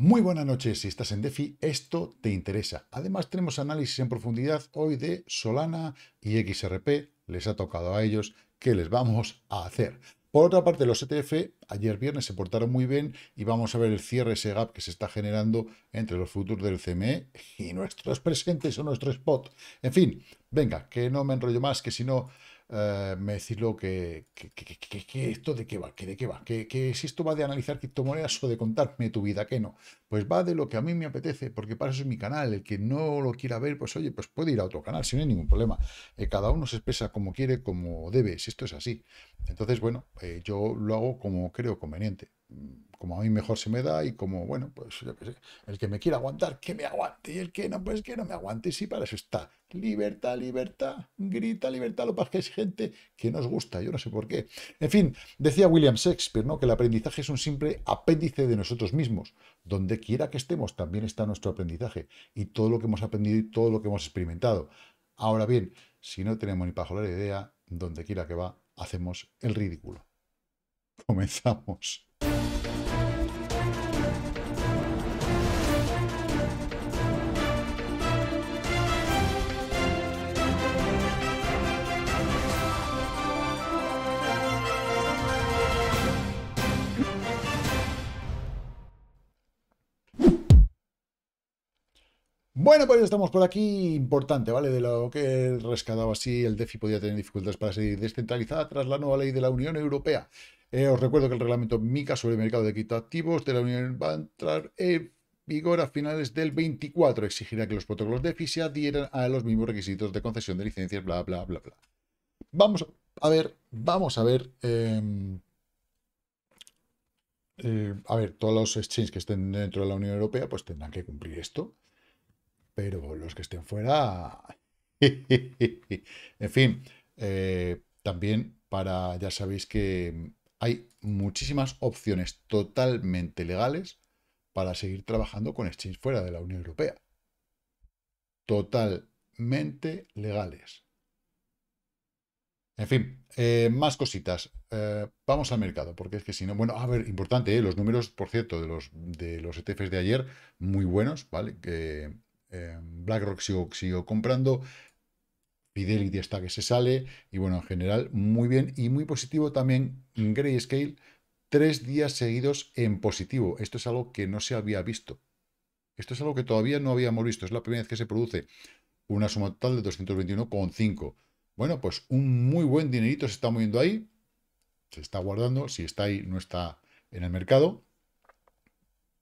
Muy buenas noches, si estás en DeFi, esto te interesa. Además tenemos análisis en profundidad hoy de Solana y XRP, les ha tocado a ellos, ¿qué les vamos a hacer? Por otra parte, los ETF ayer viernes se portaron muy bien y vamos a ver el cierre, ese gap que se está generando entre los futuros del CME y nuestros presentes o nuestro spot. En fin, venga, que no me enrollo más, que si no eh, me decís lo que, esto de qué va, que de qué va, que, si esto va de analizar criptomonedas o de contarme tu vida, que no. Pues va de lo que a mí me apetece, porque para eso es mi canal. El que no lo quiera ver, pues oye, pues puede ir a otro canal, si no hay ningún problema. Eh, cada uno se expresa como quiere, como debe, si esto es así. Entonces, bueno, eh, yo lo hago como creo conveniente como a mí mejor se me da y como, bueno, pues el que me quiera aguantar, que me aguante, y el que no, pues que no me aguante, y sí, para eso está. Libertad, libertad, grita libertad, lo que es gente que nos gusta, yo no sé por qué. En fin, decía William Shakespeare, ¿no? Que el aprendizaje es un simple apéndice de nosotros mismos. Donde quiera que estemos, también está nuestro aprendizaje y todo lo que hemos aprendido y todo lo que hemos experimentado. Ahora bien, si no tenemos ni para la idea, donde quiera que va, hacemos el ridículo comenzamos. Bueno, pues estamos por aquí. Importante, ¿vale? De lo que rescataba así, el DEFI podía tener dificultades para seguir descentralizada tras la nueva ley de la Unión Europea. Eh, os recuerdo que el reglamento MICA sobre el mercado de criptoactivos de la Unión va a entrar en vigor a finales del 24. Exigirá que los protocolos DeFi se adhieran a los mismos requisitos de concesión de licencias, bla, bla, bla, bla. Vamos a ver, vamos a ver. Em, eh, a ver, todos los exchanges que estén dentro de la Unión Europea pues tendrán que cumplir esto pero los que estén fuera... en fin, eh, también para, ya sabéis que hay muchísimas opciones totalmente legales para seguir trabajando con exchange fuera de la Unión Europea. Totalmente legales. En fin, eh, más cositas. Eh, vamos al mercado, porque es que si no... Bueno, a ver, importante, los números, por cierto, de los, de los ETFs de ayer, muy buenos, ¿vale? Que Em, BlackRock sigo, comprando, Fidelity está que se sale, y bueno, en general muy bien y muy positivo también Grayscale, tres días seguidos en positivo. Esto es algo que no se había visto. Esto es algo que todavía no habíamos visto. Es la primera vez que se produce una suma total de 221,5. Bueno, pues un muy buen dinerito se está moviendo ahí. Se está guardando. Si está ahí, no está en el mercado.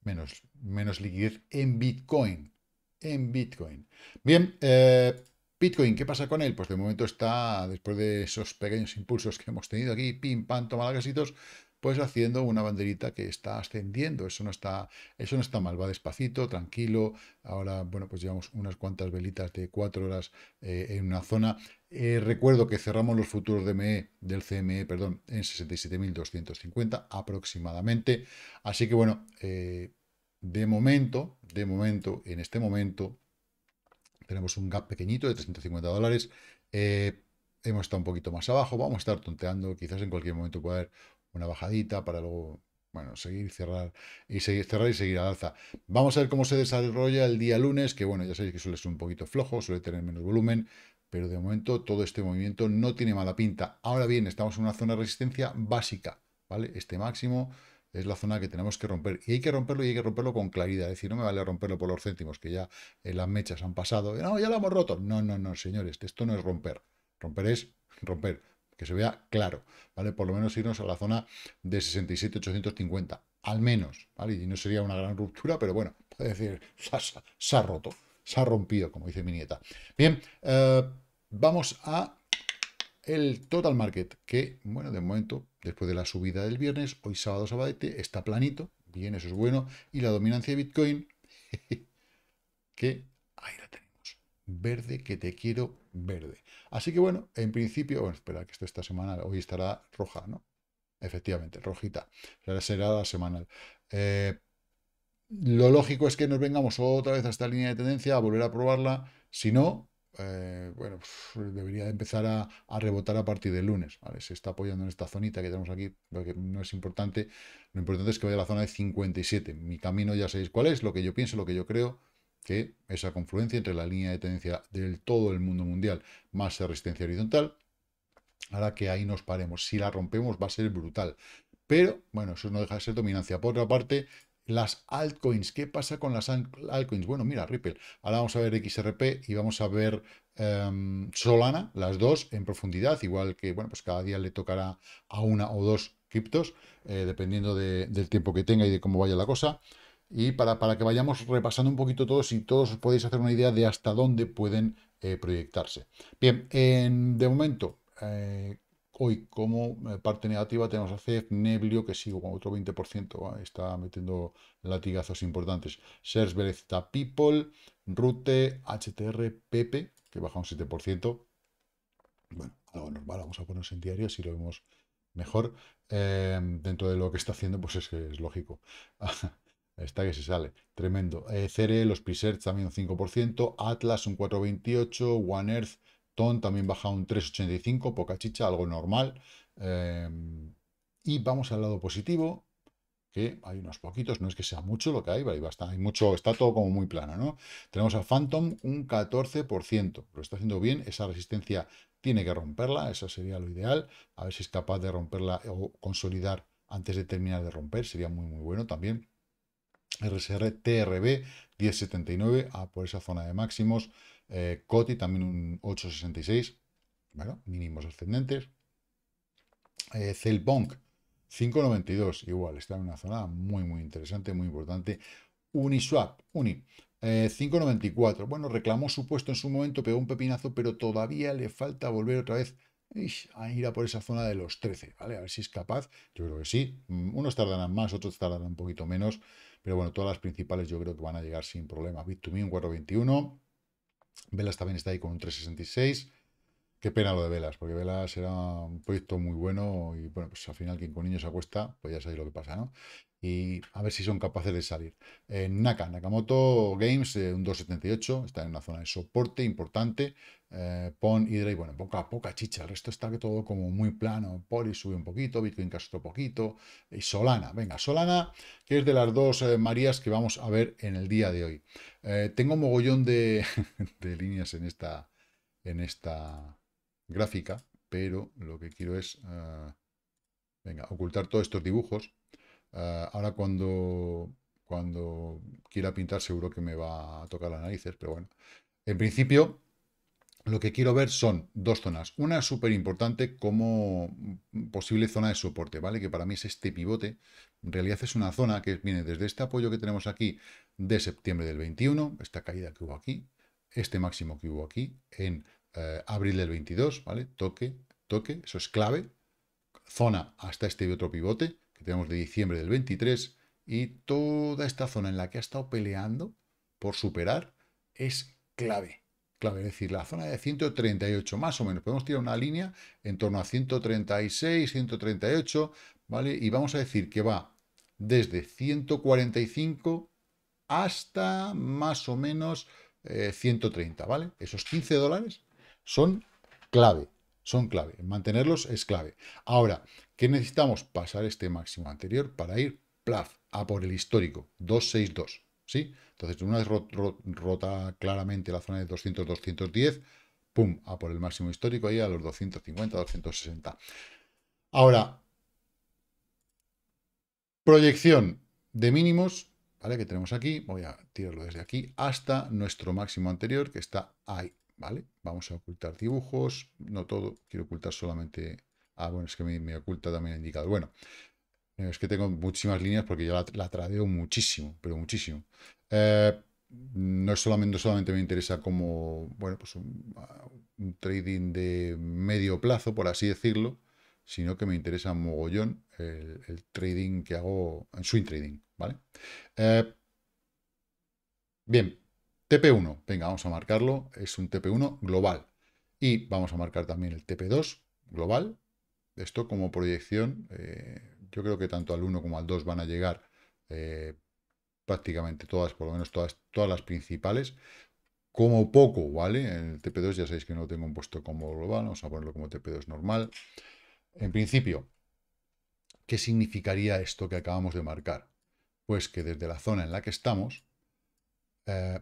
Menos, menos liquidez en Bitcoin en Bitcoin. Bien, eh, Bitcoin, ¿qué pasa con él? Pues de momento está, después de esos pequeños impulsos que hemos tenido aquí, pim, pam, toma casitos, pues haciendo una banderita que está ascendiendo. Eso no está, eso no está mal, va despacito, tranquilo. Ahora, bueno, pues llevamos unas cuantas velitas de cuatro horas eh, en una zona. Eh, recuerdo que cerramos los futuros de ME, del CME, perdón, en 67.250 aproximadamente. Así que bueno, eh, de momento, de momento, en este momento, tenemos un gap pequeñito de 350 dólares. Eh, hemos estado un poquito más abajo, vamos a estar tonteando, quizás en cualquier momento pueda haber una bajadita para luego, bueno, seguir, cerrar y seguir, cerrar y seguir al alza. Vamos a ver cómo se desarrolla el día lunes, que bueno, ya sabéis que suele ser un poquito flojo, suele tener menos volumen, pero de momento todo este movimiento no tiene mala pinta. Ahora bien, estamos en una zona de resistencia básica, ¿vale? Este máximo, es la zona que tenemos que romper. Y hay que romperlo y hay que romperlo con claridad. Es decir, no me vale romperlo por los céntimos, que ya en eh, las mechas han pasado. No, ya lo hemos roto. No, no, no, señores, esto no es romper. Romper es romper, que se vea claro, ¿vale? Por lo menos irnos a la zona de 67,850, al menos, ¿vale? Y no sería una gran ruptura, pero bueno, puede decir, se ha, roto, se ha rompido, como dice mi nieta. Bien, eh, vamos a el total market, que, bueno, de momento, después de la subida del viernes, hoy sábado, sabadete, está planito. Bien, eso es bueno. Y la dominancia de Bitcoin, que ahí la tenemos. Verde, que te quiero verde. Así que, bueno, en principio, bueno, espera, que esto esta semana, hoy estará roja, ¿no? Efectivamente, rojita. Será la semanal. Eh, lo lógico es que nos vengamos otra vez a esta línea de tendencia, a volver a probarla. Si no, eh, bueno, debería empezar a, rebotar a partir del lunes. Se está apoyando en esta zonita que tenemos aquí, lo que no es importante. Lo importante es que vaya a la zona de 57. Mi camino ya sabéis cuál es, lo que yo pienso, lo que yo creo, que esa confluencia entre la línea de tendencia del todo el mundo mundial más la resistencia horizontal hará que ahí nos paremos. Si la rompemos va a ser brutal. Pero, bueno, eso no deja de ser dominancia. Por otra parte, las altcoins. ¿Qué pasa con las altcoins? Bueno, mira, Ripple. Ahora vamos a ver XRP y vamos a ver em, Solana, las dos en profundidad, igual que, bueno, pues cada día le tocará a una o dos criptos, eh, dependiendo del tiempo que tenga y de cómo vaya la cosa. Y para, para que vayamos repasando un poquito todos y todos os podéis hacer una idea de hasta dónde pueden eh, proyectarse. Bien, en, de momento, eh, Hoy como eh, parte negativa tenemos a CEF, Neblio, que sigue con otro 20%, ah, está metiendo latigazos importantes. SERS, Berezita, People, Rute, HTR, Pepe, que baja un 7%. Bueno, algo normal, vamos a ponernos en diario, si lo vemos mejor. Em, dentro de lo que está haciendo, pues es es lógico. está que se sale, tremendo. Eh, Cere, los Pisert también un 5%, Atlas un 4,28%, One Earth también baja un 3,85, poca chicha, algo normal. Em, y vamos al lado positivo, que hay unos poquitos, no es que sea mucho lo que hay, vale, hay mucho, está todo como muy plano, ¿no? Tenemos a Phantom un 14%, lo está haciendo bien, esa resistencia tiene que romperla, eso sería lo ideal, a ver si es capaz de romperla o consolidar antes de terminar de romper, sería muy muy bueno también. RSR TRB 1079 a por esa zona de máximos eh, Coti también un 8,66. Bueno, mínimos ascendentes. Eh, 5,92. Igual, está en una zona muy, muy interesante, muy importante. Uniswap, Uni. 5,94. Eh, bueno, reclamó su puesto en su momento, pegó un pepinazo, pero todavía le falta volver otra vez a ir a por esa zona de los 13, ¿vale? A ver si es capaz. Yo creo que sí. Mm, unos tardarán más, otros tardarán un poquito menos. Pero bueno, todas las principales yo creo que van a llegar sin problemas Bit2Me un 421. Velas también está ahí con un 366. Qué pena lo de Velas, porque Velas era un proyecto muy bueno y bueno, pues al final quien con niños se acuesta, pues ya sabéis lo que pasa, ¿no? Y a ver si son capaces de salir. Naka, Nakamoto Games, eh, un 278, está en una zona de soporte importante. Eh, Pon, Hydra y bueno, poca, poca chicha. El resto está todo como muy plano. Poli sube un poquito, Bitcoin Castro poquito. Y Solana, venga, Solana, que es de las dos eh, Marías que vamos a ver en el día de hoy. tengo mogollón de, de líneas en esta. En esta gráfica, pero lo que quiero es, ah, venga, ocultar todos estos dibujos. Ah, ahora cuando, cuando quiera pintar seguro que me va a tocar las narices, pero bueno. En principio, lo que quiero ver son dos zonas. Una súper importante como posible zona de soporte, ¿vale? Que para mí es este pivote. En realidad es una zona que viene desde este apoyo que tenemos aquí de septiembre del 21, esta caída que hubo aquí, este máximo que hubo aquí, en eh, abril del 22, ¿vale? Toque, toque, eso es clave. Zona hasta este otro pivote, que tenemos de diciembre del 23, y toda esta zona en la que ha estado peleando por superar es clave. Clave, es decir, la zona de 138 más o menos. Podemos tirar una línea en torno a 136, 138, ¿vale? Y vamos a decir que va desde 145 hasta más o menos 130, eh, ¿vale? Esos 15 dólares son clave, son clave. Mantenerlos es clave. Ahora, ¿qué necesitamos? Pasar este máximo anterior para ir plaf a por el histórico, 262, ¿sí? Entonces, una vez rota claramente la zona de 200-210, pum, a por el máximo histórico ahí a los 250-260. Ahora, proyección de mínimos, ¿vale? Que tenemos aquí, voy a tirarlo desde aquí, hasta nuestro máximo anterior, que está ahí, ¿vale? Vamos a ocultar dibujos, no todo, quiero ocultar solamente... Ah, bueno, es que me, oculta también el indicador. Bueno, eh, es que tengo muchísimas líneas porque yo la, la tradeo muchísimo, pero muchísimo. Eh, no, solamente, solamente me interesa como, bueno, pues ah, un, trading de medio plazo, por así decirlo, sino que me interesa mogollón el, trading que hago, en swing trading, ¿vale? Eh, bien, TP1, venga, vamos a marcarlo, es un TP1 global. Y vamos a marcar también el TP2 global. Esto como proyección, eh, yo creo que tanto al 1 como al 2 van a llegar eh, prácticamente todas, por lo menos todas, todas las principales. Como poco, ¿vale? El TP2 ya sabéis que no lo tengo puesto como global, vamos a ponerlo como TP2 normal. En principio, ¿qué significaría esto que acabamos de marcar? Pues que desde la zona en la que estamos, eh,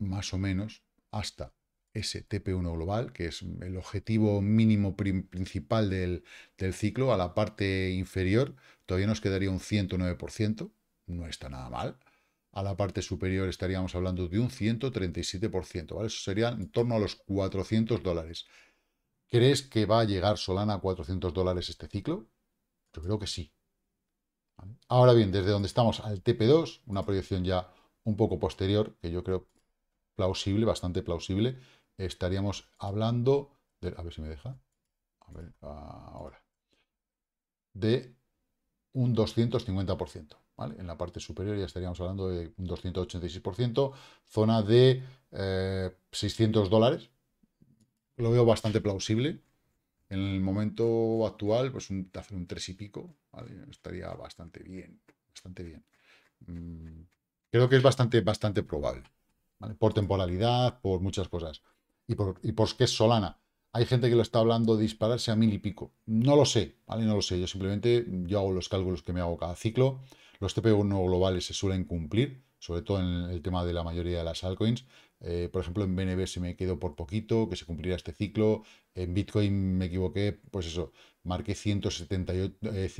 más o menos hasta ese TP1 global, que es el objetivo mínimo principal del, ciclo, a la parte inferior todavía nos quedaría un 109%, no está nada mal. A la parte superior estaríamos hablando de un 137%, ¿vale? Eso sería en torno a los 400 dólares. ¿Crees que va a llegar Solana a 400 dólares este ciclo? Yo creo que sí. Ahora bien, desde donde estamos al TP2, una proyección ya un poco posterior, que yo creo plausible, bastante plausible, estaríamos hablando de, a ver si me deja, a ver, ahora, de un 250%. ¿vale? En la parte superior ya estaríamos hablando de un 286%, zona de 600 eh, dólares. Lo veo bastante plausible. En el momento actual, pues un, hacer un 3 y pico, estaría bastante bien, bastante bien. Mm, creo que es bastante, bastante probable. Por temporalidad, por muchas cosas. Y por, qué es Solana. Hay gente que lo está hablando de dispararse a mil y pico. No lo sé, ¿vale? No lo sé. Yo simplemente yo hago los cálculos que me hago cada ciclo. Los TP1 globales se suelen cumplir, sobre todo en el tema de la mayoría de las altcoins. Eh, por ejemplo, en BNB se me quedó por poquito, que se cumplirá este ciclo. En Bitcoin me equivoqué, pues eso, marqué 178, eh,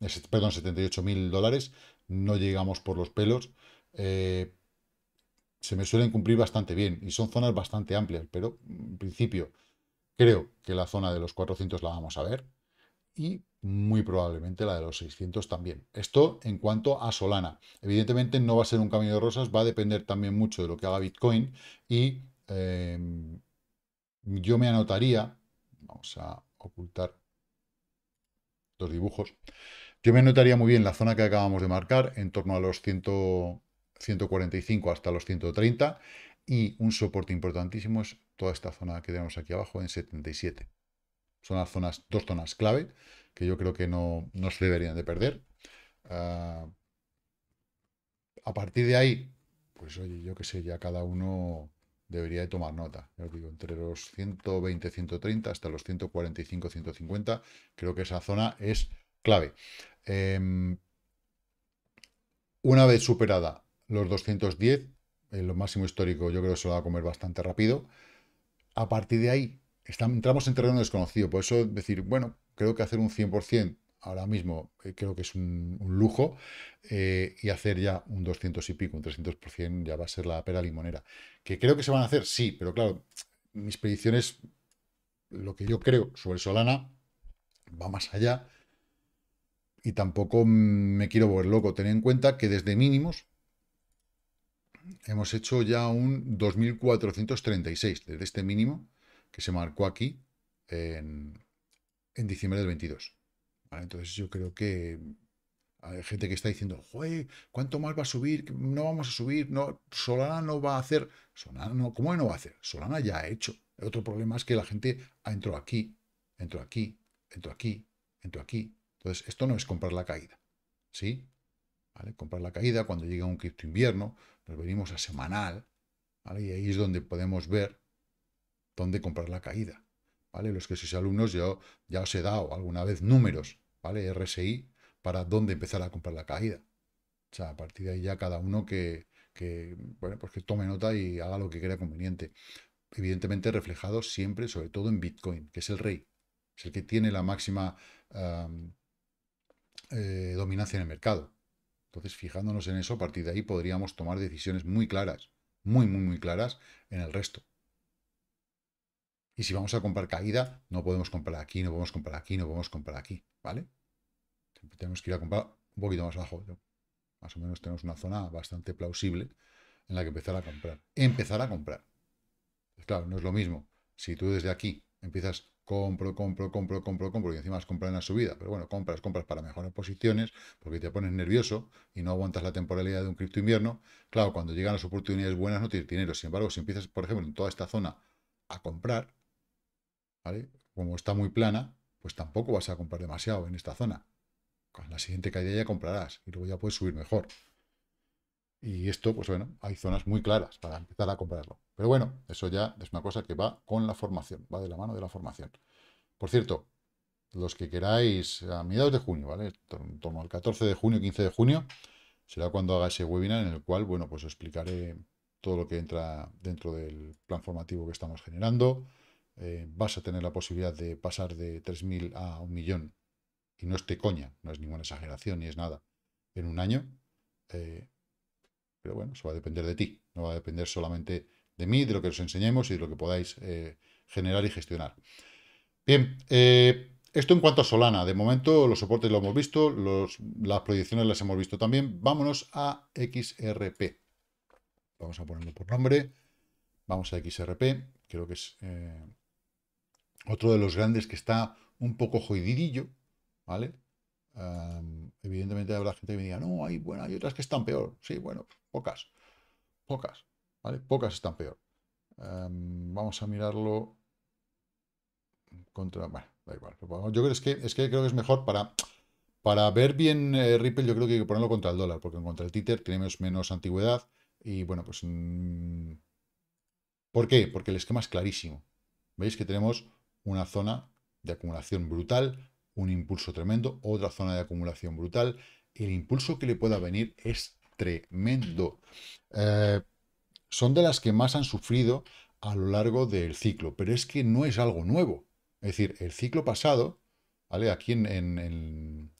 no, eh, perdón, mil dólares no llegamos por los pelos, eh, se me suelen cumplir bastante bien y son zonas bastante amplias, pero en principio creo que la zona de los 400 la vamos a ver y muy probablemente la de los 600 también. Esto en cuanto a Solana. Evidentemente no va a ser un camino de rosas, va a depender también mucho de lo que haga Bitcoin y em, yo me anotaría, vamos a ocultar los dibujos, yo me notaría muy bien la zona que acabamos de marcar, en torno a los 145 hasta los 130, y un soporte importantísimo es toda esta zona que tenemos aquí abajo en 77. Son las zonas, dos zonas clave que yo creo que no, no se deberían de perder. Ah, a partir de ahí, pues oye, yo que sé, ya cada uno debería de tomar nota. digo, entre los 120, 130 hasta los 145, 150, creo que esa zona es clave. Em, una vez superada los 210, en lo máximo histórico, yo creo que se lo va a comer bastante rápido. A partir de ahí, estamos, entramos en terreno desconocido. Por eso decir, bueno, creo que hacer un 100% ahora mismo eh, creo que es un, lujo eh, y hacer ya un 200 y pico, un 300% ya va a ser la pera limonera. Que creo que se van a hacer, sí, pero claro, mis predicciones, lo que yo creo sobre Solana va más allá y tampoco me quiero volver loco. Ten en cuenta que desde mínimos hemos hecho ya un 2.436, desde este mínimo que se marcó aquí en, diciembre del 22. Entonces yo creo que hay gente que está diciendo, Joder, ¿cuánto más va a subir? No vamos a subir, no, Solana no va a hacer, Solana no, ¿cómo no va a hacer? Solana ya ha hecho. El otro problema es que la gente entró aquí, entró aquí, entró aquí, entró aquí, entonces, esto no es comprar la caída, ¿sí? ¿Vale? Comprar la caída, cuando llega un cripto invierno, nos venimos a semanal, ¿vale? Y ahí es donde podemos ver dónde comprar la caída, ¿vale? Los que sois alumnos, yo ya os he dado alguna vez números, ¿vale? RSI, para dónde empezar a comprar la caída. O sea, a partir de ahí ya cada uno que, bueno, pues que tome nota y haga lo que crea conveniente. Evidentemente reflejado siempre, sobre todo en Bitcoin, que es el rey, es el que tiene la máxima eh, dominancia en el mercado. Entonces, fijándonos en eso, a partir de ahí podríamos tomar decisiones muy claras, muy, muy, muy claras en el resto. Y si vamos a comprar caída, no podemos comprar aquí, no podemos comprar aquí, no podemos comprar aquí, ¿vale? tenemos que ir a comprar un poquito más abajo. Más o menos tenemos una zona bastante plausible en la que empezar a comprar. Empezar a comprar. Pues claro, no es lo mismo. Si tú desde aquí empiezas compro, compro, compro, compro, compro, y encima es en la subida, pero bueno, compras, compras para mejorar posiciones, porque te pones nervioso y no aguantas la temporalidad de un cripto invierno, claro, cuando llegan las oportunidades buenas no tienes dinero, sin embargo, si empiezas, por ejemplo, en toda esta zona a comprar, ¿vale? Como está muy plana, pues tampoco vas a comprar demasiado en esta zona. Con la siguiente caída ya comprarás y luego ya puedes subir mejor. Y esto, pues bueno, hay zonas muy claras para empezar a comprarlo. Pero bueno, eso ya es una cosa que va con la formación, va de la mano de la formación. Por cierto, los que queráis, a mediados de junio, ¿vale? En torno al 14 de junio, 15 de junio, será cuando haga ese webinar en el cual, bueno, pues explicaré todo lo que entra dentro del plan formativo que estamos generando. Eh, vas a tener la posibilidad de pasar de 3.000 a un millón. Y no es te coña, no es ninguna exageración ni es nada. En un año. Eh, pero bueno, eso va a depender de ti. No va a depender solamente de mí, de lo que os enseñemos y de lo que podáis eh, generar y gestionar. Bien, eh, esto en cuanto a Solana. De momento los soportes lo hemos visto, las proyecciones las hemos visto también. Vámonos a XRP. Vamos a ponerlo por nombre. Vamos a XRP. Creo que es eh, otro de los grandes que está un poco joididillo, ¿vale? evidentemente habrá gente que me diga, no, hay, bueno, hay otras que están peor. Sí, bueno, pocas, pocas. ¿vale? Pocas están peor. Em, vamos a mirarlo contra... Bueno, da igual. Yo creo, que, es que creo que es mejor para, para ver bien eh, Ripple, yo creo que hay que ponerlo contra el dólar, porque contra el títer tenemos menos antigüedad y bueno, pues... Mm, ¿Por qué? Porque el esquema es clarísimo. Veis que tenemos una zona de acumulación brutal, un impulso tremendo, otra zona de acumulación brutal. El impulso que le pueda venir es tremendo. Eh, son de las que más han sufrido a lo largo del ciclo, pero es que no es algo nuevo. Es decir, el ciclo pasado, ¿vale? Aquí en, en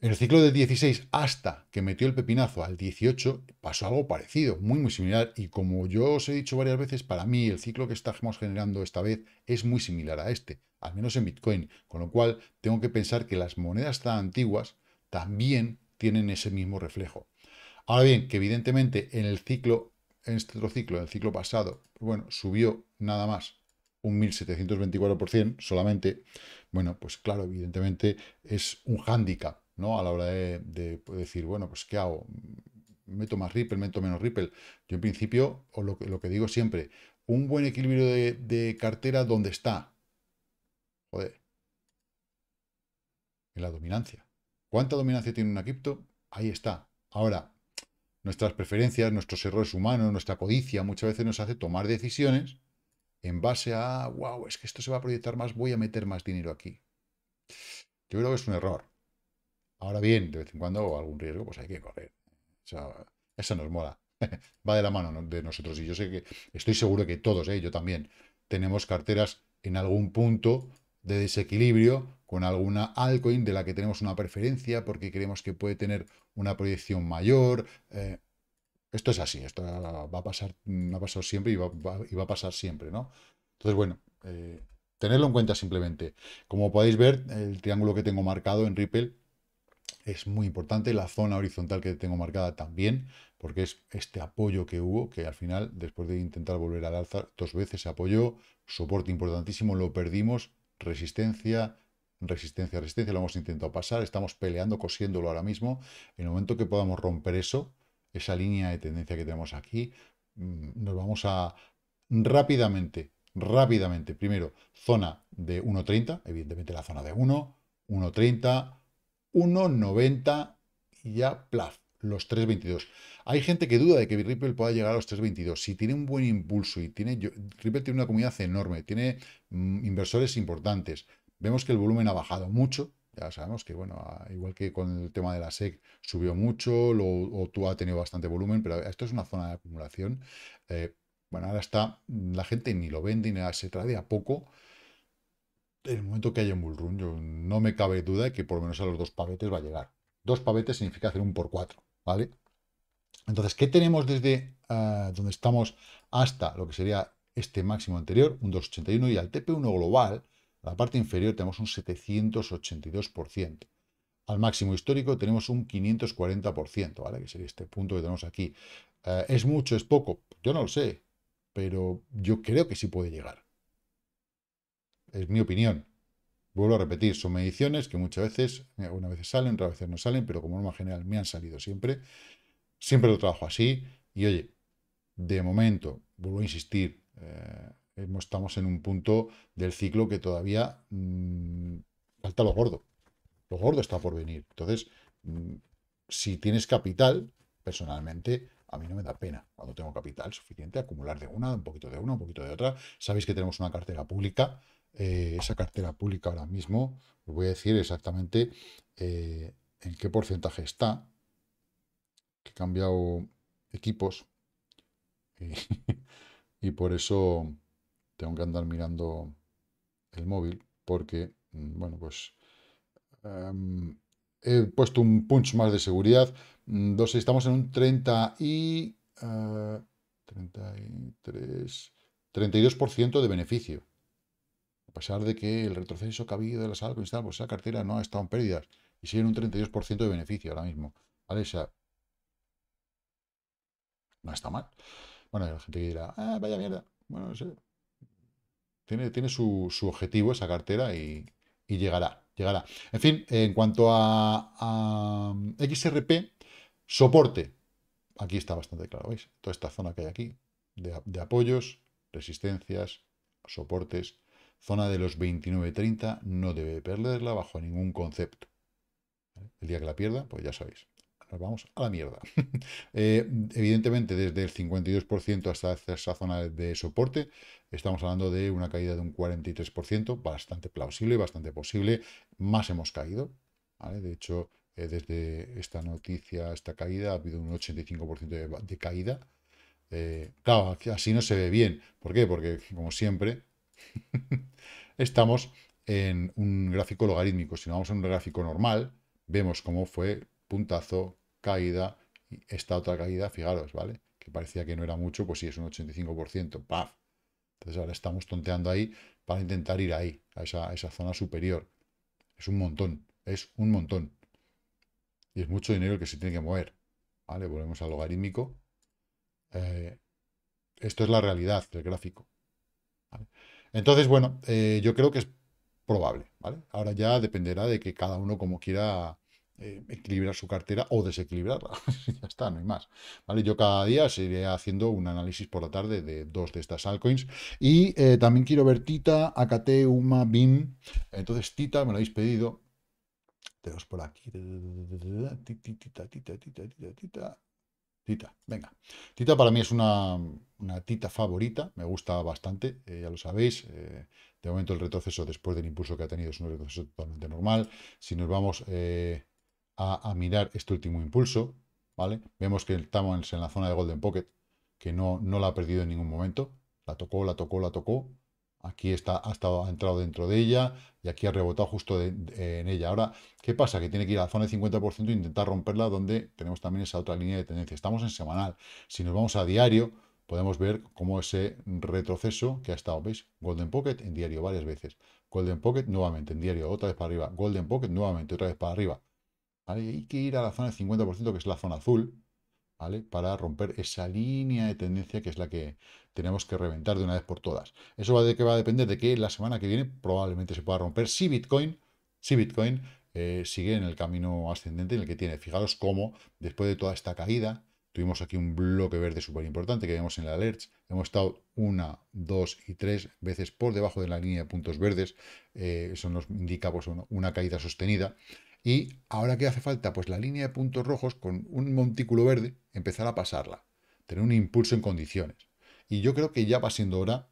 el ciclo del 16 hasta que metió el pepinazo al 18, pasó algo parecido, muy, muy similar. Y como yo os he dicho varias veces, para mí el ciclo que estamos generando esta vez es muy similar a este, al menos en Bitcoin. Con lo cual, tengo que pensar que las monedas tan antiguas también tienen ese mismo reflejo. Ahora bien, que evidentemente en el ciclo, en este otro ciclo, en el ciclo pasado, pues bueno, subió nada más un 1.724% solamente, bueno, pues claro, evidentemente es un hándicap, ¿no? A la hora de, pues, decir, bueno, pues ¿qué hago? ¿Meto más Ripple, meto menos Ripple? Yo en principio, o lo, que digo siempre, un buen equilibrio de, de cartera, ¿dónde está? Joder. En la dominancia. ¿Cuánta dominancia tiene una cripto? Ahí está. Ahora, Nuestras preferencias, nuestros errores humanos, nuestra codicia muchas veces nos hace tomar decisiones en base a, wow, es que esto se va a proyectar más, voy a meter más dinero aquí. Yo creo que es un error. Ahora bien, de vez en cuando algún riesgo, pues hay que correr. O sea, eso nos mola. va de la mano de nosotros. Y yo sé que, estoy seguro que todos, ¿eh? yo también, tenemos carteras en algún punto de desequilibrio con alguna altcoin de la que tenemos una preferencia porque creemos que puede tener una proyección mayor. Eh, esto es así, esto va a pasar, ha pasado siempre y va, a pasar siempre, ¿no? Entonces, bueno, eh, tenerlo en cuenta simplemente. Como podéis ver, el triángulo que tengo marcado en Ripple es muy importante, la zona horizontal que tengo marcada también, porque es este apoyo que hubo, que al final, después de intentar volver al alza dos veces, se apoyó, soporte importantísimo, lo perdimos, resistencia, resistencia, resistencia, lo hemos intentado pasar, estamos peleando, cosiéndolo ahora mismo. En el momento que podamos romper eso, esa línea de tendencia que tenemos aquí, mm, nos vamos a rápidamente, rápidamente, primero, zona de 1.30, evidentemente la zona de 1, 1.30, 1.90 y ya plaf, los 3.22. Hay gente que duda de que Ripple pueda llegar a los 3.22. Si tiene un buen impulso y tiene... Ripple tiene una comunidad enorme, tiene mm, inversores importantes, Vemos que el volumen ha bajado mucho, ya sabemos que, bueno, ah, igual que con el tema de la SEC, subió mucho, o tú ha tenido bastante volumen, pero esto es una zona de acumulación. Eh, bueno, ahora está, mm, la gente ni lo vende, ni nada, se trae a poco. En el momento que haya un bullrun, yo no me cabe duda de que por lo menos a los dos pavetes va a llegar. Dos pavetes significa hacer un por cuatro, ¿vale? Entonces, ¿qué tenemos desde ah, donde estamos hasta lo que sería este máximo anterior, un 2.81 y al TP1 global? La parte inferior tenemos un 782%. Al máximo histórico tenemos un 540%, ¿vale? Que sería este punto que tenemos aquí. Eh, ¿Es mucho? ¿Es poco? Yo no lo sé, pero yo creo que sí puede llegar. Es mi opinión. Vuelvo a repetir, son mediciones que muchas veces, una veces salen, otras veces no salen, pero como norma general me han salido siempre. Siempre lo trabajo así. Y oye, de momento, vuelvo a insistir, eh, estamos en un punto del ciclo que todavía mm, falta lo gordo. Lo gordo está por venir. Entonces, mm, si tienes capital, personalmente, a mí no me da pena, cuando tengo capital suficiente, acumular de una, un poquito de una, un poquito de otra. Sabéis que tenemos una cartera pública. Eh, esa cartera pública ahora mismo, os voy a decir exactamente eh, en qué porcentaje está. he cambiado equipos. y por eso tengo que andar mirando el móvil porque, mm, bueno, pues em, he puesto un punch más de seguridad. Entonces mm, estamos en un 30 y... 33... Eh, 32% de beneficio. A pesar de que el retroceso que ha habido de la sala pues esa cartera no ha estado en pérdidas y sigue en un 32% de beneficio ahora mismo. ¿Vale? O no está mal. Bueno, la gente dirá, ah, vaya mierda. Bueno, no sé. Tiene, su, objetivo esa cartera y, llegará, llegará. En fin, en cuanto a, mm, XRP, soporte. Aquí está bastante claro, ¿veis? Toda esta zona que hay aquí, de, de apoyos, resistencias, soportes. Zona de los 30 no debe perderla bajo ningún concepto. El día que la pierda, pues ya sabéis vamos a la mierda. Eh, evidentemente, desde el 52% hasta esa zona de soporte, estamos hablando de una caída de un 43%, bastante plausible, bastante posible. Más hemos caído, De hecho, eh, desde esta noticia, esta caída, ha habido un 85% de, caída. Eh, claro, así no se ve bien. ¿Por qué? Porque, como siempre, estamos en un gráfico logarítmico. Si no vamos a un gráfico normal, vemos cómo fue puntazo, caída, y esta otra caída, fijaros, ¿vale? Que parecía que no era mucho, pues sí, es un 85%, ¡paf! Entonces ahora estamos tonteando ahí para intentar ir ahí, a esa, zona superior. Es un montón, es un montón. Y es mucho dinero el que se tiene que mover. ¿Vale? Volvemos al logarítmico. Eh, esto es la realidad del gráfico. Entonces, bueno, eh, yo creo que es probable, ¿vale? Ahora ya dependerá de que cada uno como quiera eh, equilibrar su cartera o desequilibrarla. ya está, no hay más. ¿Vale? Yo cada día seguiré haciendo un análisis por la tarde de dos de estas altcoins. Y eh, también quiero ver Tita, AKT, UMA, BIM. Entonces, Tita, me lo habéis pedido. Tenemos por aquí. Tita, tita, tita, tita, tita. Tita, venga. Tita para mí es una, tita favorita, me gusta bastante, eh, ya lo sabéis. de momento el retroceso después del impulso que ha tenido es un retroceso totalmente normal. Si nos vamos a, mirar este último impulso, ¿vale? Vemos que estamos en la zona de Golden Pocket, que no, no la ha perdido en ningún momento. La tocó, la tocó, la tocó. Aquí está, ha, estado, ha entrado dentro de ella y aquí ha rebotado justo en ella. Ahora, ¿qué pasa? Que tiene que ir a la zona de 50% e intentar romperla donde tenemos también esa otra línea de tendencia. Estamos en semanal. Si nos vamos a diario, podemos ver cómo ese retroceso que ha estado, ¿veis? Golden Pocket en diario varias veces. Golden Pocket nuevamente en diario, otra vez para arriba. Golden Pocket nuevamente, otra vez para arriba. Hay que ir a la zona del 50%, que es la zona azul, ¿vale? Para romper esa línea de tendencia que es la que tenemos que reventar de una vez por todas. Eso va, a depender de que la semana que viene probablemente se pueda romper si Bitcoin, si Bitcoin eh, sigue en el camino ascendente en el que tiene. Fijaros cómo, después de toda esta caída, tuvimos aquí un bloque verde súper importante que vemos en la alert. Hemos estado una, dos y tres veces por debajo de la línea de puntos verdes. Eh, eso nos indica pues, una caída sostenida. Y ahora ¿qué hace falta, pues la línea de puntos rojos con un montículo verde, empezar a pasarla, tener un impulso en condiciones. Y yo creo que ya va siendo hora,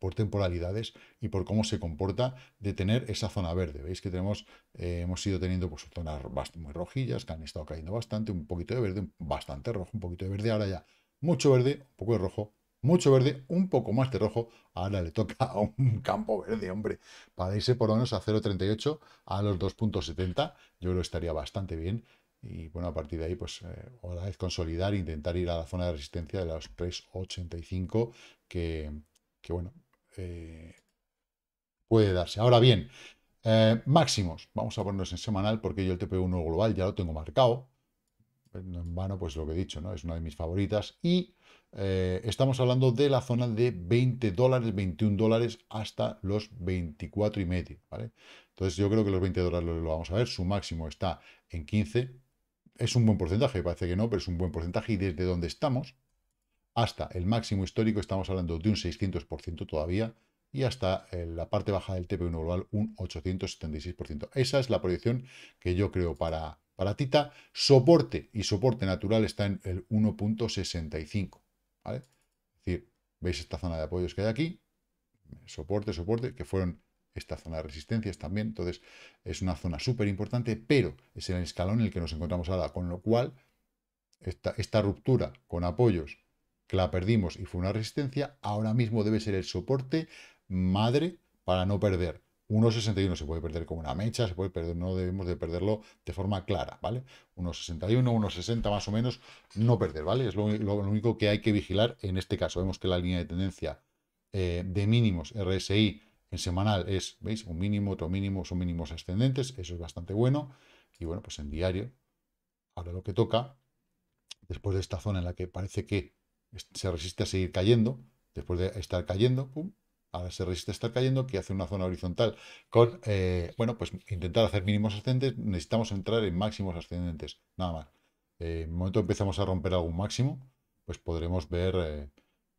por temporalidades y por cómo se comporta, de tener esa zona verde. Veis que tenemos, eh, hemos ido teniendo pues, zonas muy rojillas, que han estado cayendo bastante, un poquito de verde, bastante rojo, un poquito de verde, ahora ya mucho verde, un poco de rojo mucho verde, un poco más de rojo. Ahora le toca a un campo verde, hombre, para irse por lo menos a 0,38 a los 2,70. Yo creo que estaría bastante bien. Y bueno, a partir de ahí, pues eh, otra vez consolidar, e intentar ir a la zona de resistencia de los 3,85, que, que bueno, eh, puede darse. Ahora bien, eh, máximos. Vamos a ponernos en semanal porque yo el TP1 global ya lo tengo marcado. En vano, pues lo que he dicho, ¿no? Es una de mis favoritas. Y eh, estamos hablando de la zona de 20 dólares, 21 dólares hasta los 24 y medio, ¿vale? Entonces yo creo que los 20 dólares lo, vamos a ver, su máximo está en 15, es un buen porcentaje, parece que no, pero es un buen porcentaje y desde donde estamos hasta el máximo histórico estamos hablando de un 600% todavía y hasta eh, la parte baja del TP1 global un 876%. Esa es la proyección que yo creo para, para Tita. Soporte y soporte natural está en el 1.65. Es decir, veis esta zona de apoyos que hay aquí, soporte, soporte, que fueron esta zona de resistencias también, entonces es una zona súper importante, pero es el escalón en el que nos encontramos ahora, con lo cual esta, esta ruptura con apoyos que la perdimos y fue una resistencia, ahora mismo debe ser el soporte madre para no perder. 1,61 se puede perder como una mecha, se puede perder, no debemos de perderlo de forma clara, ¿vale? 1,61, 1,60 más o menos, no perder, ¿vale? Es lo, único que hay que vigilar en este caso. Vemos que la línea de tendencia eh, de mínimos RSI en semanal es, ¿veis? Un mínimo, otro mínimo, son mínimos ascendentes, eso es bastante bueno. Y bueno, pues en diario, ahora lo que toca, después de esta zona en la que parece que se resiste a seguir cayendo, después de estar cayendo, ¡pum! ahora resiste resiste estar cayendo, que hace una zona horizontal. Con, eh, bueno, pues intentar hacer mínimos ascendentes, necesitamos entrar en máximos ascendentes, nada más. Eh, en el momento que empezamos a romper algún máximo, pues podremos ver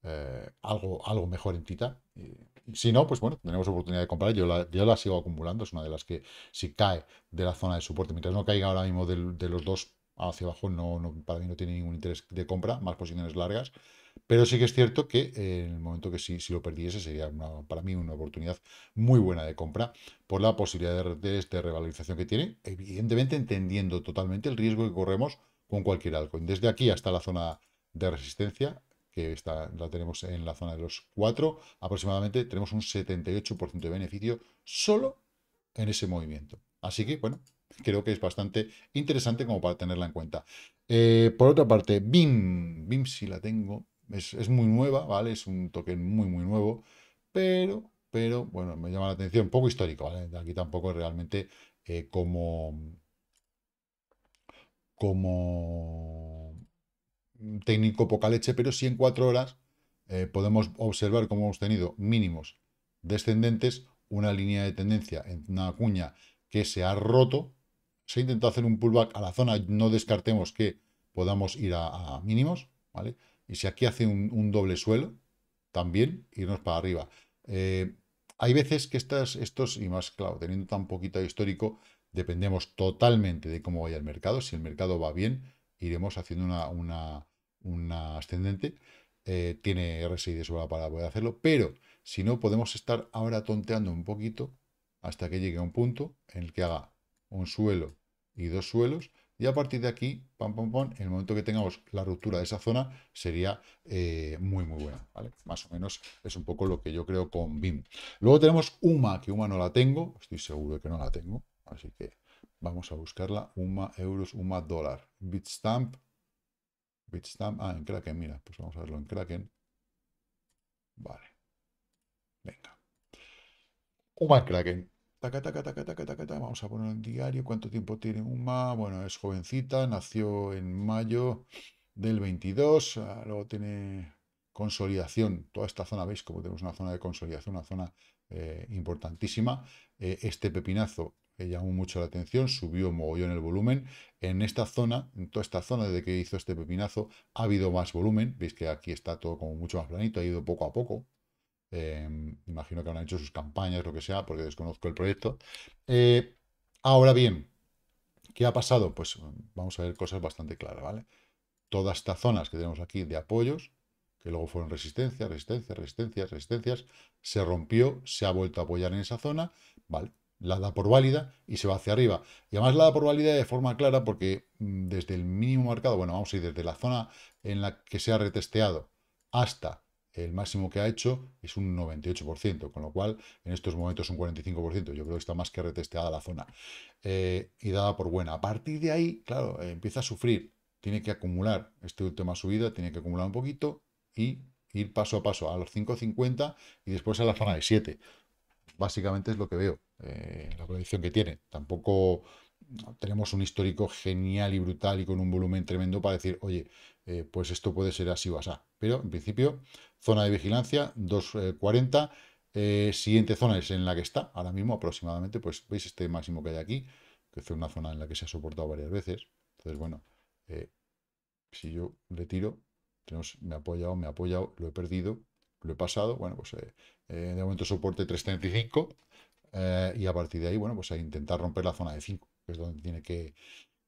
eh, algo, algo mejor en Tita. si no, pues bueno, tenemos oportunidad de comprar. Yo la, la sigo acumulando, es una de las que si cae de la zona de soporte, mientras no caiga ahora mismo de, los dos hacia abajo, no, para mí no tiene ningún interés de compra, más posiciones largas. Pero sí que es cierto que eh, en el momento que sí, si lo perdiese sería para mí una oportunidad muy buena de compra por la posibilidad de, revalorización que tiene, evidentemente entendiendo totalmente el riesgo que corremos con cualquier altcoin. Desde aquí hasta la zona de resistencia, que está, la tenemos en la zona de los 4, aproximadamente tenemos un 78% de beneficio solo en ese movimiento. Así que, bueno, creo que es bastante interesante como para tenerla en cuenta. Eh, por otra parte, BIM, BIM si la tengo, es, muy nueva, ¿vale? Es un token muy, muy nuevo, pero, pero, bueno, me llama la atención, poco histórico, ¿vale? Aquí tampoco realmente eh, como, como técnico poca leche, pero sí en cuatro horas eh, podemos observar cómo hemos tenido mínimos descendentes, una línea de tendencia en una cuña que se ha roto, se ha intentado hacer un pullback a la zona, no descartemos que podamos ir a, a mínimos, ¿vale? Y si aquí hace un, doble suelo, también irnos para arriba. Eh, hay veces que estas, estos, y más claro, teniendo tan poquito histórico, dependemos totalmente de cómo vaya el mercado. Si el mercado va bien, iremos haciendo una, una, una ascendente. Eh, tiene RSI de suelo para poder hacerlo, pero si no, podemos estar ahora tonteando un poquito hasta que llegue a un punto en el que haga un suelo y dos suelos y a partir de aquí, pam, pam, pam, en el momento que tengamos la ruptura de esa zona, sería eh, muy, muy buena. ¿vale? Más o menos es un poco lo que yo creo con BIM. Luego tenemos UMA, que UMA no la tengo. Estoy seguro de que no la tengo. Así que vamos a buscarla. UMA euros, UMA dólar. Bitstamp. Bitstamp. Ah, en Kraken, mira. Pues vamos a verlo en Kraken. Vale. Venga. UMA Kraken. Vamos a poner en diario. ¿Cuánto tiempo tiene Uma? Bueno, es jovencita, nació en mayo del 22. Ah, luego tiene consolidación. Toda esta zona, veis como tenemos una zona de consolidación, una zona eh, importantísima. Eh, este pepinazo llamó mucho la atención, subió mogollón el volumen. En esta zona, en toda esta zona desde que hizo este pepinazo, ha habido más volumen. Veis que aquí está todo como mucho más planito, ha ido poco a poco, Em, imagino que habrán hecho sus campañas, lo que sea, porque desconozco el proyecto. Eh, ahora bien, ¿qué ha pasado? Pues mm, vamos a ver cosas bastante claras, ¿vale? Todas estas zonas que tenemos aquí de apoyos, que luego fueron resistencias, resistencias, resistencias, resistencias, se rompió, se ha vuelto a apoyar en esa zona, ¿vale? La da por válida y se va hacia arriba. Y además la da por válida de forma clara porque mm, desde el mínimo marcado, bueno, vamos a ir desde la zona en la que se ha retesteado hasta el máximo que ha hecho es un 98%, con lo cual en estos momentos un 45%. Yo creo que está más que retesteada la zona eh, y dada por buena. A partir de ahí, claro, empieza a sufrir, tiene que acumular este última subida, tiene que acumular un poquito y ir paso a paso a los 5.50 y después a la zona de 7. Básicamente es lo que veo, eh, la predicción que tiene. Tampoco tenemos un histórico genial y brutal y con un volumen tremendo para decir, oye, eh, pues esto puede ser así o así. Pero en principio, zona de vigilancia 240. Eh, eh, siguiente zona es en la que está ahora mismo aproximadamente, pues veis este máximo que hay aquí, que es una zona en la que se ha soportado varias veces. Entonces, bueno, si yo le tiro, me ha apoyado, me ha apoyado, lo he perdido, lo he pasado, bueno, pues de momento soporte 335 y a partir de ahí, bueno, pues a intentar romper la zona de 5, que es donde tiene que,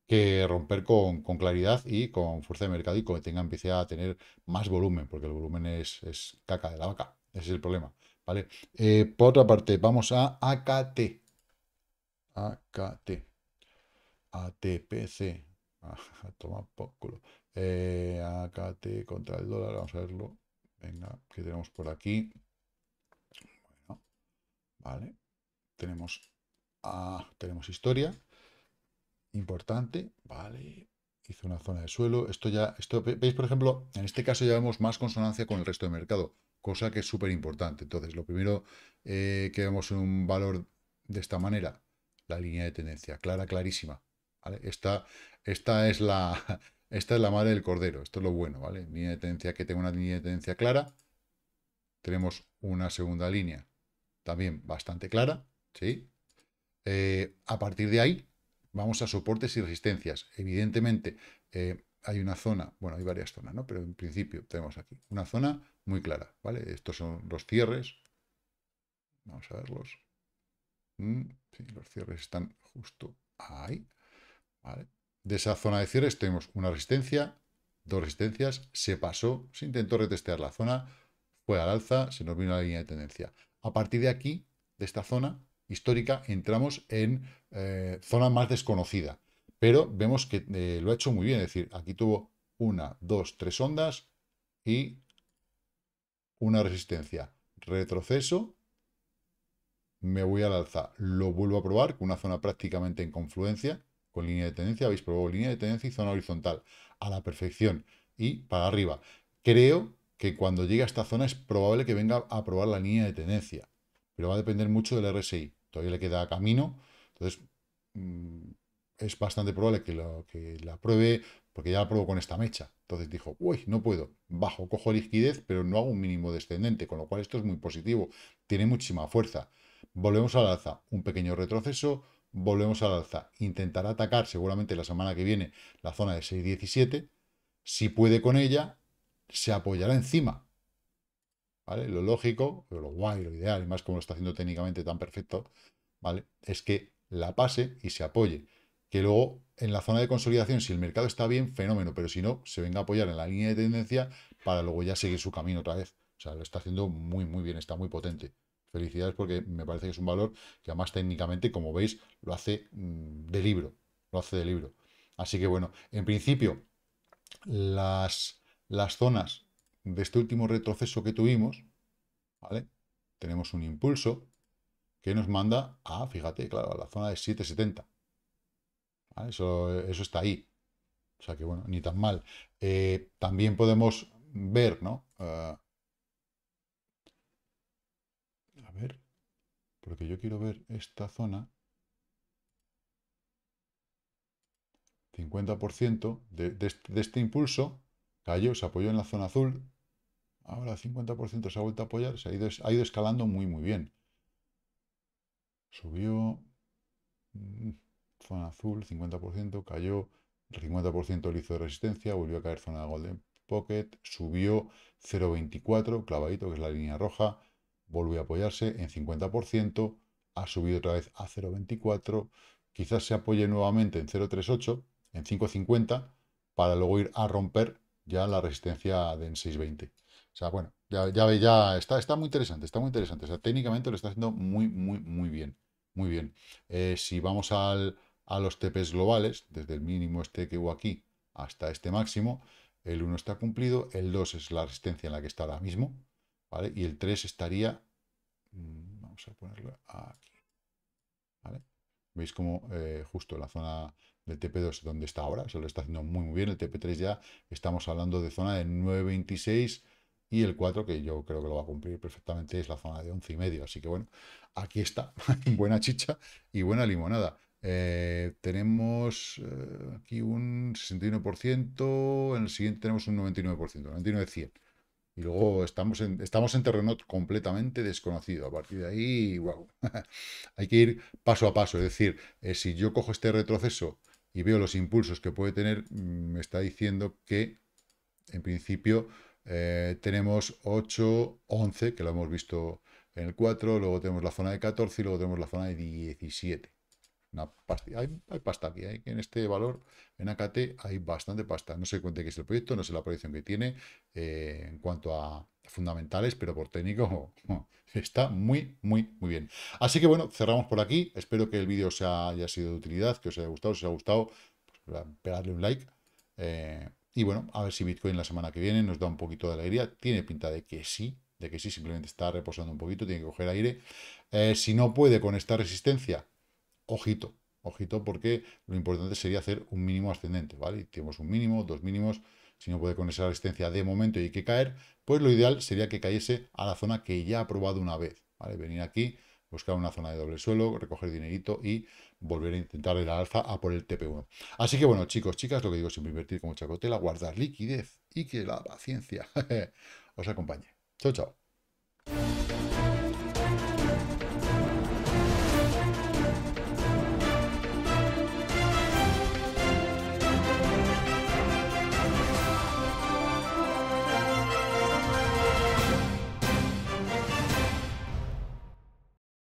que romper con, claridad y con fuerza de mercado y que tenga, empiece a tener más volumen, porque el volumen es, caca de la vaca. Ese es el problema. ¿vale? Eh, por otra parte, vamos a AKT. AKT. ATPC. Ah, toma por culo. Eh, AKT contra el dólar. Vamos a verlo. Venga, que tenemos por aquí. Bueno, vale. Tenemos, tenemos historia importante, vale, hizo una zona de suelo, esto ya, esto, veis por ejemplo, en este caso ya vemos más consonancia con el resto del mercado, cosa que es súper importante, entonces lo primero eh, que vemos en un valor de esta manera, la línea de tendencia, clara, clarísima, ¿vale? Esta, esta, es la, esta es la madre del cordero, esto es lo bueno, ¿vale? Línea de tendencia que tenga una línea de tendencia clara, tenemos una segunda línea también bastante clara, ¿sí? Eh, a partir de ahí, Vamos a soportes y resistencias. Evidentemente, eh, hay una zona, bueno, hay varias zonas, ¿no? Pero en principio tenemos aquí una zona muy clara, ¿vale? Estos son los cierres. Vamos a verlos. Mm, los cierres están justo ahí, ¿vale? De esa zona de cierres tenemos una resistencia, dos resistencias, se pasó, se intentó retestear la zona, fue al alza, se nos vino la línea de tendencia. A partir de aquí, de esta zona, histórica, entramos en eh, zona más desconocida. Pero vemos que eh, lo ha hecho muy bien, es decir, aquí tuvo una, dos, tres ondas y una resistencia. Retroceso, me voy al alza. Lo vuelvo a probar con una zona prácticamente en confluencia, con línea de tendencia. Habéis probado línea de tendencia y zona horizontal a la perfección y para arriba. Creo que cuando llegue a esta zona es probable que venga a probar la línea de tendencia, pero va a depender mucho del RSI todavía le queda camino. Entonces, mm, es bastante probable que, lo, que la pruebe, porque ya la pruebo con esta mecha. Entonces dijo, uy, no puedo, bajo, cojo liquidez, pero no hago un mínimo descendente, con lo cual esto es muy positivo, tiene muchísima fuerza. Volvemos al alza, un pequeño retroceso, volvemos al alza. Intentará atacar seguramente la semana que viene la zona de 6.17. Si puede con ella, se apoyará encima, lo lógico, lo guay, lo ideal, y más como lo está haciendo técnicamente tan perfecto, ¿vale? Es que la pase y se apoye. Que luego, en la zona de consolidación, si el mercado está bien, fenómeno, pero si no, se venga a apoyar en la línea de tendencia para luego ya seguir su camino otra vez. O sea, lo está haciendo muy, muy bien, está muy potente. Felicidades porque me parece que es un valor que además técnicamente, como veis, lo hace mm, de libro. Lo hace de libro. Así que bueno, en principio, las, las zonas de este último retroceso que tuvimos, ¿vale? Tenemos un impulso que nos manda a, fíjate, claro, a la zona de 770. Eso, eso está ahí. O sea que, bueno, ni tan mal. Eh, también podemos ver, ¿no? Eh, a ver, porque yo quiero ver esta zona. 50% de, de este impulso cayó, se apoyó en la zona azul, ahora 50% se ha vuelto a apoyar, se ha ido, escalando muy, muy bien. Subió, mm, zona azul, 50%, cayó, 50% el hizo de resistencia, volvió a caer zona de Golden Pocket, subió 0,24, clavadito, que es la línea roja, volvió a apoyarse en 50%, ha subido otra vez a 0,24, quizás se apoye nuevamente en 0,38, en 5,50, para luego ir a romper ya la resistencia de en 6,20. O sea, bueno, ya, ya, ya está, está muy interesante, está muy interesante. O sea, técnicamente lo está haciendo muy, muy, muy bien. Muy bien. Eh, si vamos a los TPs globales, desde el mínimo este que hubo aquí hasta este máximo, el 1 está cumplido, el 2 es la resistencia en la que está ahora mismo, ¿vale? Y el 3 estaría... Mm, vamos a ponerlo aquí. ¿Vale? Veis como eh, justo la zona del TP2 donde está ahora, se lo está haciendo muy, muy bien. El TP3 ya estamos hablando de zona de 926 y el 4, que yo creo que lo va a cumplir perfectamente, es la zona de once y medio. Así que bueno, aquí está. buena chicha y buena limonada. Eh, tenemos eh, aquí un 61%, en el siguiente tenemos un 99%, 99-100%. Y luego estamos en, estamos en terreno completamente desconocido. A partir de ahí, wow. hay que ir paso a paso. Es decir, eh, si yo cojo este retroceso y veo los impulsos que puede tener, mm, me está diciendo que, en principio, eh, tenemos 8, 11, que lo hemos visto en el 4, luego tenemos la zona de 14 y luego tenemos la zona de 17. hay, pasta aquí, ¿eh? en este valor, en AKT, hay bastante pasta. No sé cuánto que es el proyecto, no sé la proyección que tiene eh, en cuanto a fundamentales, pero por técnico está muy, muy, muy bien. Así que bueno, cerramos por aquí. Espero que el vídeo os haya sido de utilidad, que os haya gustado. Si os ha gustado, pues, darle un like. Y bueno, a ver si Bitcoin la semana que viene nos da un poquito de alegría. Tiene pinta de que sí, de que sí, simplemente está reposando un poquito, tiene que coger aire. Eh, si no puede con esta resistencia, ojito, ojito, porque lo importante sería hacer un mínimo ascendente, ¿vale? tenemos un mínimo, dos mínimos. Si no puede con esa resistencia de momento y hay que caer, pues lo ideal sería que cayese a la zona que ya ha probado una vez, ¿vale? Venir aquí, buscar una zona de doble suelo, recoger dinerito y volver a intentar el alza a por el TP1. Así que bueno, chicos, chicas, lo que digo siempre, invertir mucha chacotela, guardar liquidez y que la paciencia os acompañe. Chao, chao.